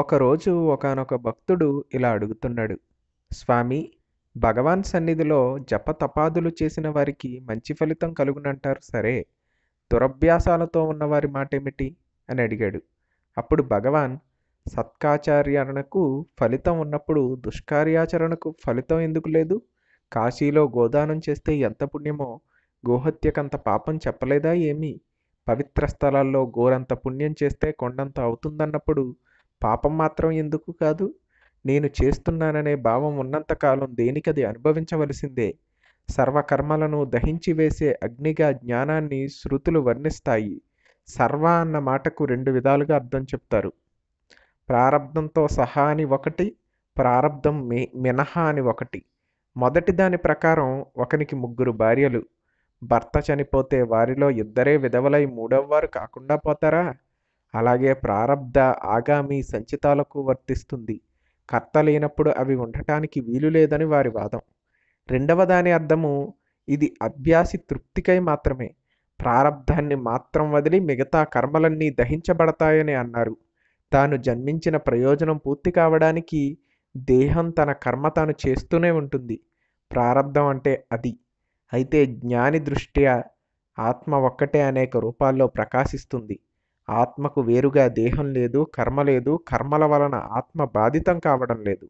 ఒకరోజు ఒకనొక భక్తుడు ఇలా అడుగుతున్నాడు స్వామి భగవాన్ సన్నిధిలో జపతపాదులు చేసిన వారికి మంచి ఫలితం కలుగునంటారు సరే దురభ్యాసాలతో ఉన్నవారి మాట ఏమిటి అని అడిగాడు అప్పుడు భగవాన్ సత్కాచార్యకు ఫలితం ఉన్నప్పుడు దుష్కార్యాచరణకు ఫలితం ఎందుకు లేదు కాశీలో గోదానం చేస్తే ఎంత పుణ్యమో గోహత్యకంత పాపం చెప్పలేదా ఏమి పవిత్ర స్థలాల్లో గోరంత పుణ్యం చేస్తే కొండంత అవుతుందన్నప్పుడు పాపం మాత్రం ఎందుకు కాదు నేను చేస్తున్నాననే భావం ఉన్నంతకాలం దేనికది అనుభవించవలసిందే సర్వకర్మలను దహించి వేసే అగ్నిగా జ్ఞానాన్ని శృతులు వర్ణిస్తాయి సర్వ అన్న మాటకు రెండు విధాలుగా అర్థం చెప్తారు ప్రారంధంతో సహా అని ఒకటి ప్రారంధం మి మినహా అని ఒకటి మొదటి దాని ప్రకారం ఒకనికి ముగ్గురు భార్యలు భర్త చనిపోతే వారిలో ఇద్దరే విధవలై మూడవ వారు కాకుండా పోతారా అలాగే ప్రారబ్ధ ఆగామి సంచితాలకు వర్తిస్తుంది కర్త లేనప్పుడు అవి ఉండటానికి వీలు లేదని వారి వాదం రెండవ దాని అర్థము ఇది అభ్యాసి తృప్తికై మాత్రమే ప్రారబ్ధాన్ని మాత్రం వదిలి మిగతా కర్మలన్నీ దహించబడతాయని అన్నారు తాను జన్మించిన ప్రయోజనం పూర్తి కావడానికి దేహం తన కర్మ తాను చేస్తూనే ఉంటుంది ప్రారంధం అంటే అది అయితే జ్ఞాని దృష్ట్యా ఆత్మ ఒక్కటే అనేక రూపాల్లో ప్రకాశిస్తుంది ఆత్మకు వేరుగా దేహం లేదు కర్మ లేదు కర్మల వలన ఆత్మ బాధితం కావడం లేదు